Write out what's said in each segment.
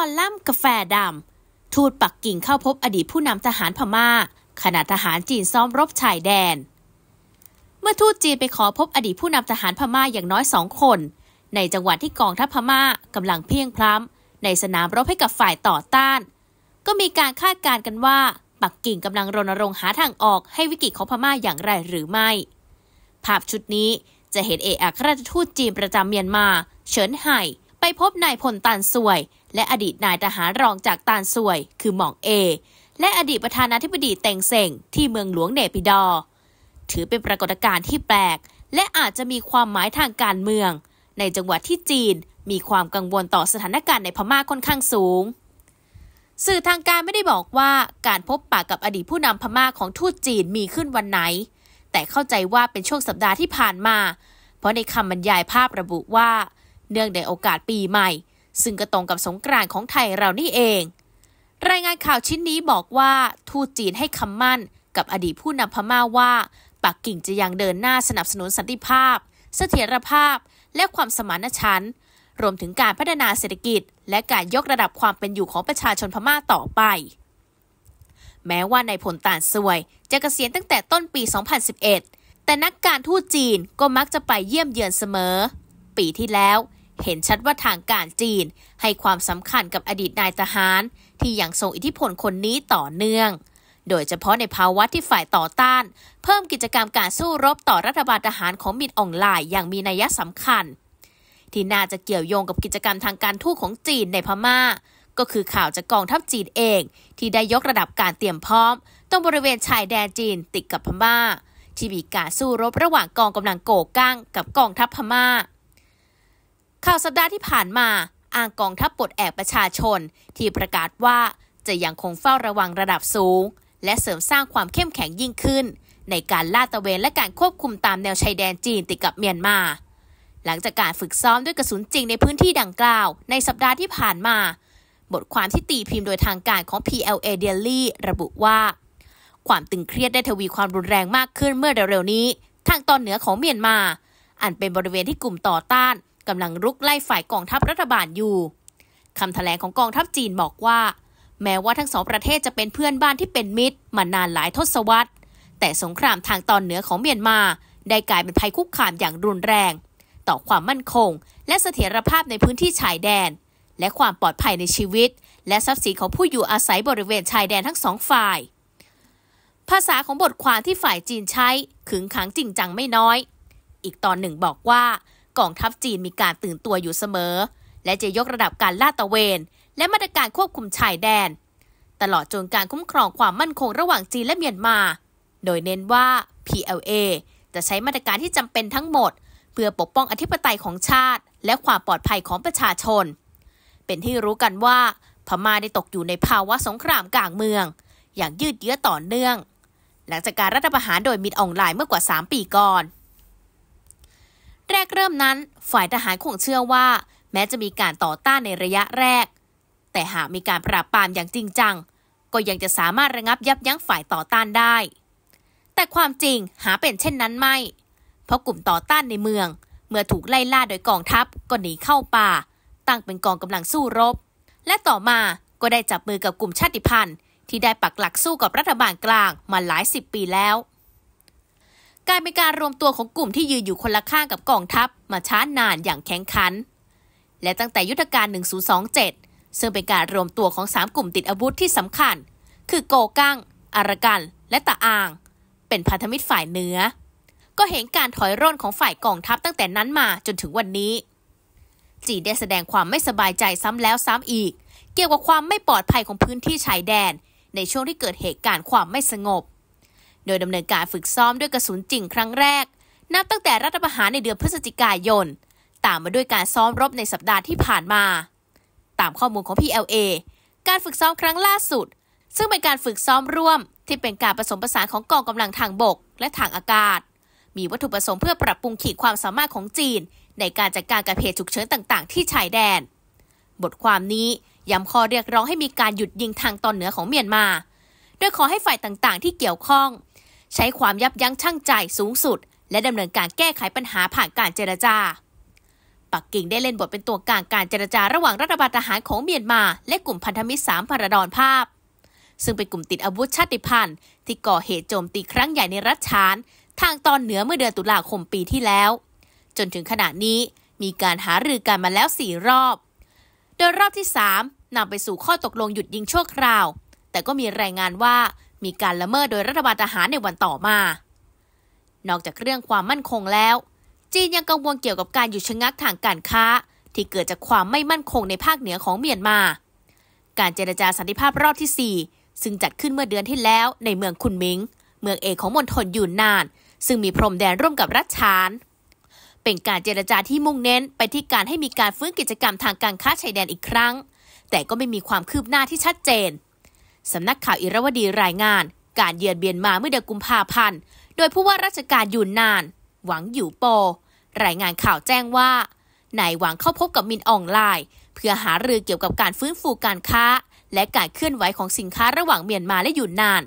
อลัมน์กาแฟดำ ทูตปักกิ่งเข้าพบอดีตผู้นำทหารพมา่าขณะทหารจีนซ้อมรบชายแดน เมื่อทูตจีนไปขอพบอดีตผู้นำทหารพม่าอย่างน้อยสองคน ในจังหวัดที่กองทัพพม่ากำลังเพียงพล้ำในสนามรบให้กับฝ่ายต่อต้าน ก็มีการคาดการณ์กันว่าปักกิ่งกำลังรณรงค์หาทางออกให้วิกฤตของพม่าอย่างไรหรือไม่ ภาพชุดนี้จะเห็นเอกอัครราชทูตจีนประจำเมียนมาเฉินไห่ ไปพบนายพลตันสวยและอดีตนายทหารรองจากตานซวยคือหม่องเอ และอดีตประธานาธิบดีเต็งเซ็งที่เมืองหลวงเนปิดอ ถือเป็นปรากฏการณ์ที่แปลก และอาจจะมีความหมายทางการเมือง ในจังหวัดที่จีนมีความกังวลต่อสถานการณ์ในพม่าค่อนข้างสูง สื่อทางการไม่ได้บอกว่าการพบปะกับอดีตผู้นำพม่าของทูตจีนมีขึ้นวันไหน แต่เข้าใจว่าเป็นช่วงสัปดาห์ที่ผ่านมา เพราะในคำบรรยายภาพระบุว่า เนื่องในโอกาสปีใหม่ซึ่งก็ตรงกับสงกรานต์ของไทยเรานี่เอง รายงานข่าวชิ้นนี้บอกว่าทูตจีนให้คำมั่น กับอดีตผู้นำพม่าว่าปักกิ่งจะยังเดินหน้าสนับสนุนสันติภาพ เสถียรภาพ และความสมานฉันท์รวมถึงการพัฒนาเศรษฐกิจ และการยกระดับความเป็นอยู่ของประชาชนพม่าต่อไป แม้ว่าในผลต่านสวยจะกะเกษียณตั้งแต่ต้นปี 2011 แต่นักการทูตจีนก็มักจะไปเยี่ยมเยือนเสมอ ปีที่แล้วเห็นชัดว่า ทางการจีน ให้ความสำคัญกับอดีตนายทหาร ที่ยังทรงอิทธิพลคนนี้ต่อเนื่อง โดยเฉพาะในภาวะที่ฝ่ายต่อต้าน เพิ่มกิจกรรมการสู้รบต่อรัฐบาลทหารของมินอองไลนอย่างมีนัยสำคัญ ที่น่าจะเกี่ยวโยงกับกิจกรรมทางการทูตของจีนในพมา่า ก็คือข่าวจากกองทัพจีนเอง ที่ได้ยกระดับการเตรียมพร้อมตรงบริเวณชายแดนจีนติดกับพมา่าที่มีการสู้รบระหว่างกองกำลังโกกั้งกับกองทัพพมา่าข่าวสัปดาห์ที่ผ่านมาอ้างกองทัพปลดแอกประชาชน ที่ประกาศว่าจะยังคงเฝ้าระวังระดับสูง และเสริมสร้างความเข้มแข็งยิ่งขึ้น ในการลาดตระเวนและการควบคุมตามแนวชายแดนจีนติดกับเมียนมา หลังจากการฝึกซ้อมด้วยกระสุนจริงในพื้นที่ดังกล่าวในสัปดาห์ที่ผ่านมา บทความที่ตีพิมพ์โดยทางการของ PLA Daily ระบุว่า ความตึงเครียดได้ทวีความรุนแรงมากขึ้นเมื่อเร็วๆนี้ ทางตอนเหนือของเมียนมา อันเป็นบริเวณที่กลุ่มต่อต้านกำลังรุกไล่ฝ่ายกองทัพรัฐบาลอยู่ คำถแถลงของกองทัพจีนบอกว่า แม้ว่าทั้งสองประเทศจะเป็นเพื่อนบ้านที่เป็นมิตรมานานหลายทศวรรษ แต่สงครามทางตอนเหนือของเมียนมา ได้กลายเป็นภัยคุกคามอย่างรุนแรง ต่อความมั่นคง และเสถียรภาพในพื้นที่ชายแดน และความปลอดภัยในชีวิต และทรัพย์สินของผู้อยู่อาศัยบริเวณชายแดนทั้งสองฝ่าย ภาษาของบทความที่ฝ่ายจีนใช้ขึงขังจริงจังไม่น้อย อีกตอนหนึ่งบอกว่ากองทัพจีนมีการตื่นตัวอยู่เสมอ และจะยกระดับการลาดตระเวนและมาตรการควบคุมชายแดน ตลอดจนการคุ้มครองความมั่นคงระหว่างจีนและเมียนมา โดยเน้นว่า PLA จะใช้มาตรการที่จำเป็นทั้งหมด เพื่อปกป้องอธิปไตยของชาติ และความปลอดภัยของประชาชน เป็นที่รู้กันว่าพม่าได้ตกอยู่ในภาวะสงครามกลางเมืองอย่างยืดเยื้อต่อเนื่อง หลังจากการรัฐประหารโดยมิดอองไลน์เมื่อกว่า 3 ปีก่อนแรกเริ่มนั้นฝ่ายทหารคงเชื่อว่าแม้จะมีการต่อต้านในระยะแรก แต่หากมีการปราบปรามอย่างจริงจัง ก็ยังจะสามารถระงับยับยั้งฝ่ายต่อต้านได้ แต่ความจริงหาเป็นเช่นนั้นไม่ เพราะกลุ่มต่อต้านในเมือง เมื่อถูกไล่ล่าโดยกองทัพก็หนีเข้าป่า ตั้งเป็นกองกำลังสู้รบ และต่อมาก็ได้จับมือกับกลุ่มชาติพันธุ์ ที่ได้ปักหลักสู้กับรัฐบาลกลางมาหลายสิบปีแล้วกลายเป็นการรวมตัวของกลุ่มที่ยืนอยู่คนละข้างกับกองทัพมาช้านานอย่างแข็งขัน และตั้งแต่ยุทธการ 1027 ซึ่งเป็นการรวมตัวของ 3 กลุ่มติดอาวุธที่สำคัญ คือโกกั้งอารากัน และตะอาง เป็นพันธมิตรฝ่ายเหนือก็เห็นการถอยร่นของฝ่ายกองทัพตั้งแต่นั้นมาจนถึงวันนี้ จีได้แสดงความไม่สบายใจซ้ำแล้วซ้ำอีก เกี่ยวกับความไม่ปลอดภัยของพื้นที่ชายแดน ในช่วงที่เกิดเหตุการณ์ความไม่สงบโดยดำเนินการฝึกซ้อมด้วยกระสุนจริงครั้งแรก นับตั้งแต่รัฐประหารในเดือนพฤศจิกายน ตามมาด้วยการซ้อมรบในสัปดาห์ที่ผ่านมา ตามข้อมูลของ PLA การฝึกซ้อมครั้งล่าสุด ซึ่งเป็นการฝึกซ้อมร่วม ที่เป็นการผสมผสานของกองกำลังทางบกและทางอากาศ มีวัตถุประสงค์เพื่อปรับปรุงขีดความสามารถของจีน ในการจัดการกับเหตุฉุกเฉินต่างๆ ที่ชายแดน บทความนี้ย้ำข้อเรียกร้องให้มีการหยุดยิงทางตอนเหนือของเมียนมา โดยขอให้ฝ่ายต่างๆ ที่เกี่ยวข้องใช้ความยับยั้งชั่งใจสูงสุด และดำเนินการแก้ไขปัญหาผ่านการเจรจา ปักกิ่งได้เล่นบทเป็นตัวกลางการเจรจาระหว่างรัฐบาลทหารของเมียนมา และกลุ่มพันธมิตรสามพระดอนภาพ ซึ่งเป็นกลุ่มติดอาวุธชาติพันธุ์ที่ก่อเหตุโจมตีครั้งใหญ่ในรัฐชาน ทางตอนเหนือเมื่อเดือนตุลาคมปีที่แล้ว จนถึงขณะนี้มีการหารือกันมาแล้วสี่รอบ โดยรอบที่ 3นำไปสู่ข้อตกลงหยุดยิงชั่วคราว แต่ก็มีรายงานว่ามีการละเมิดโดยรัฐบาลทหารในวันต่อมา นอกจากเรื่องความมั่นคงแล้ว จีนยังกังวลเกี่ยวกับการหยุดชะงักทางการค้าที่เกิดจากความไม่มั่นคงในภาคเหนือของเมียนมา การเจรจาสันติภาพรอบที่ 4 ซึ่งจัดขึ้นเมื่อเดือนที่แล้วในเมืองคุนมิงเมืองเอกของมณฑลยูนนาน ซึ่งมีพรมแดนร่วมกับรัชานเป็นการเจรจาที่มุ่งเน้นไปที่การให้มีการฟื้นกิจกรรมทางการค้าชายแดนอีกครั้ง แต่ก็ไม่มีความคืบหน้าที่ชัดเจนสำนักข่าวอิรวดีรายงาน การเยือนเบียนมาเมื่อเดือนกุมภาพันธ์โดยผู้ว่าราชการยุนนาน หวังอยู่โป รายงานข่าวแจ้งว่านายหวังเข้าพบกับมินอองไลน์เพื่อหารือเกี่ยวกับการฟื้นฟูการค้าและการเคลื่อนไหวของสินค้าระหว่างเมียนมาและยุนนาน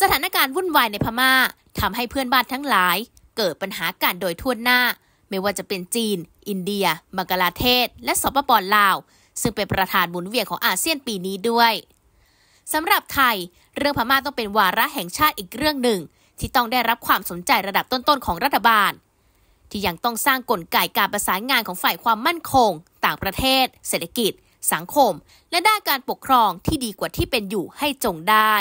สถานการณ์วุ่นวายในพมา่าทำให้เพื่อนบ้านทั้งหลายเกิดปัญหาการโดยทั่วหน้า ไม่ว่าจะเป็นจีน อินเดียบังกลาเทศ และสปปลาวซึ่งเป็นประธานบุญเวียนของอาเซียนปีนี้ด้วยสำหรับไทย เรื่องพม่าต้องเป็นวาระแห่งชาติอีกเรื่องหนึ่ง ที่ต้องได้รับความสนใจระดับต้นๆของรัฐบาล ที่ยังต้องสร้างกลไกการประสานงานของฝ่ายความมั่นคง ต่างประเทศ เศรษฐกิจ สังคม และด้านการปกครองที่ดีกว่าที่เป็นอยู่ให้จงได้